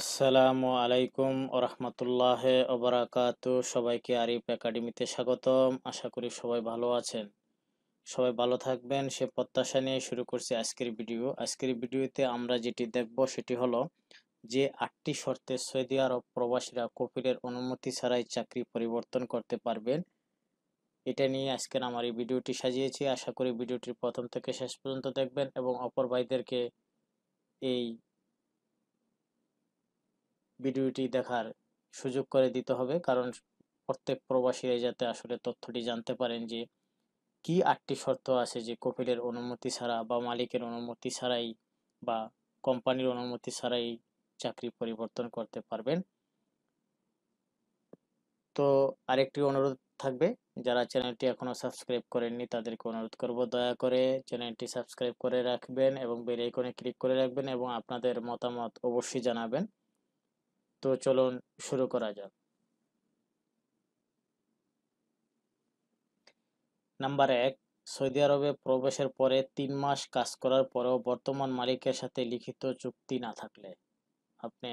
আসসালামু আলাইকুম ওরহমতুল্লাহ ওবরাকাত সবাইকে আরিফ একাডেমিতে স্বাগতম আশা করি সবাই ভালো আছেন সবাই ভালো থাকবেন সে প্রত্যাশা নিয়ে শুরু করছি আজকের ভিডিও আজকের ভিডিওতে আমরা যেটি দেখব সেটি হলো যে আটটি শর্তে সৌদি আরব প্রবাসীরা কপিলের অনুমতি ছাড়াই চাকরি পরিবর্তন করতে পারবেন এটা নিয়ে আজকের আমার এই ভিডিওটি সাজিয়েছি আশা করি ভিডিওটির প্রথম থেকে শেষ পর্যন্ত দেখবেন এবং অপর ভাইদেরকে এই ভিডিওটি দেখার সুযোগ করে দিতে হবে কারণ প্রত্যেক প্রবাসীরাই যাতে আসলে তথ্যটি জানতে পারেন যে কি আটটি শর্ত আছে যে কপিলের অনুমতি ছাড়া বা মালিকের অনুমতি ছাড়াই বা কোম্পানির অনুমতি ছাড়াই চাকরি পরিবর্তন করতে পারবেন তো আরেকটি অনুরোধ থাকবে যারা চ্যানেলটি এখনও সাবস্ক্রাইব করেননি তাদেরকে অনুরোধ করব দয়া করে চ্যানেলটি সাবস্ক্রাইব করে রাখবেন এবং বেল আইকনে ক্লিক করে রাখবেন এবং আপনাদের মতামত অবশ্যই জানাবেন তো শুরু করা যাক নাম্বার এক সৌদি আরবে প্রবেশের পরে তিন মাস কাজ করার পরেও বর্তমান মালিকের সাথে লিখিত চুক্তি না থাকলে আপনি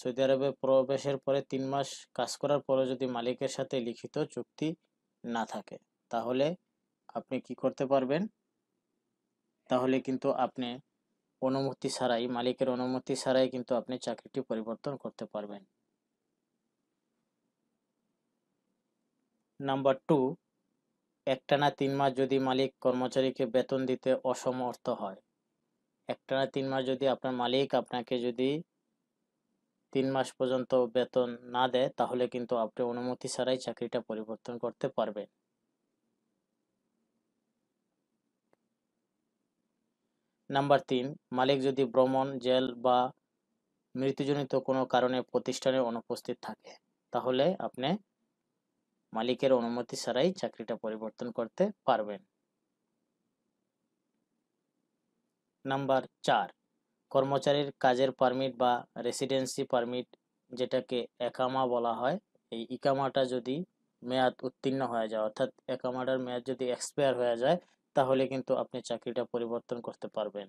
সৌদি আরবে প্রবেশের পরে তিন মাস কাজ করার পরে যদি মালিকের সাথে লিখিত চুক্তি না থাকে তাহলে আপনি কি করতে পারবেন তাহলে কিন্তু আপনি অনুমতি ছাড়াই মালিকের অনুমতি ছাড়াই কিন্তু আপনি চাকরিটি পরিবর্তন করতে পারবেন নাম্বার টু একটানা তিন মাস যদি মালিক কর্মচারীকে বেতন দিতে অসমর্থ হয় একটানা তিন মাস যদি আপনার মালিক আপনাকে যদি তিন মাস পর্যন্ত বেতন না দেয় তাহলে কিন্তু আপনি অনুমতি ছাড়াই চাকরিটা পরিবর্তন করতে পারবেন নাম্বার তিন মালিক যদি ভ্রমণ জেল বা মৃত্যুজনিত কোনো কারণে প্রতিষ্ঠানে অনুপস্থিত থাকে তাহলে আপনি মালিকের অনুমতি ছাড়াই চাকরিটা পরিবর্তন করতে পারবেন নাম্বার চার কর্মচারীর কাজের পারমিট বা রেসিডেন্সি পারমিট যেটাকে একামা বলা হয় এই ইকামাটা যদি মেয়াদ উত্তীর্ণ হয়ে যায় অর্থাৎ একামাটার মেয়াদ যদি এক্সপায়ার হয়ে যায় তাহলে কিন্তু আপনি চাকরিটা পরিবর্তন করতে পারবেন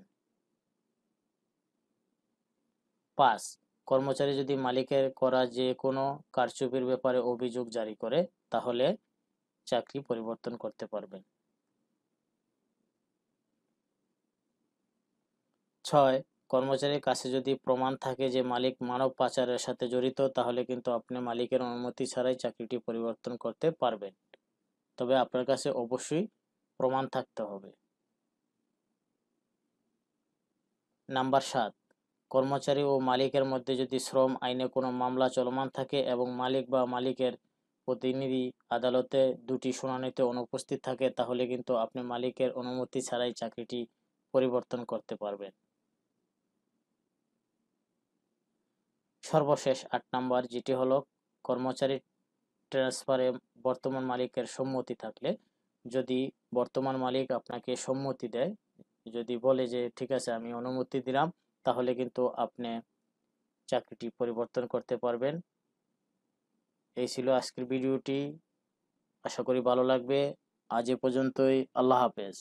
পাঁচ কর্মচারী যদি মালিকের করা যে কোনো কারচুপির ব্যাপারে অভিযোগ জারি করে তাহলে চাকরি পরিবর্তন করতে পারবেন ছয় কর্মচারীর কাছে যদি প্রমাণ থাকে যে মালিক মানব পাচারের সাথে জড়িত তাহলে কিন্তু আপনি মালিকের অনুমতি ছাড়াই চাকরিটি পরিবর্তন করতে পারবেন তবে আপনার কাছে অবশ্যই প্রমাণ থাকতে হবে নাম্বার সাত কর্মচারী ও মালিকের মধ্যে যদি শ্রম আইনে কোনো মামলা চলমান থাকে এবং মালিক বা মালিকের প্রতিনিধি আদালতে দুটি শুনানিতে অনুপস্থিত থাকে তাহলে কিন্তু আপনি মালিকের অনুমতি ছাড়াই চাকরিটি পরিবর্তন করতে পারবেন সর্বশেষ আট নাম্বার যেটি হলো কর্মচারী ট্রান্সফারে বর্তমান মালিকের সম্মতি থাকলে যদি বর্তমান মালিক আপনাকে সম্মতি দেয় যদি বলে যে ঠিক আছে আমি অনুমতি দিলাম তাহলে কিন্তু আপনি চাকরিটি পরিবর্তন করতে পারবেন এই ছিল আজকের ভিডিওটি আশা করি ভালো লাগবে আজ এ পর্যন্তই আল্লাহ হাফেজ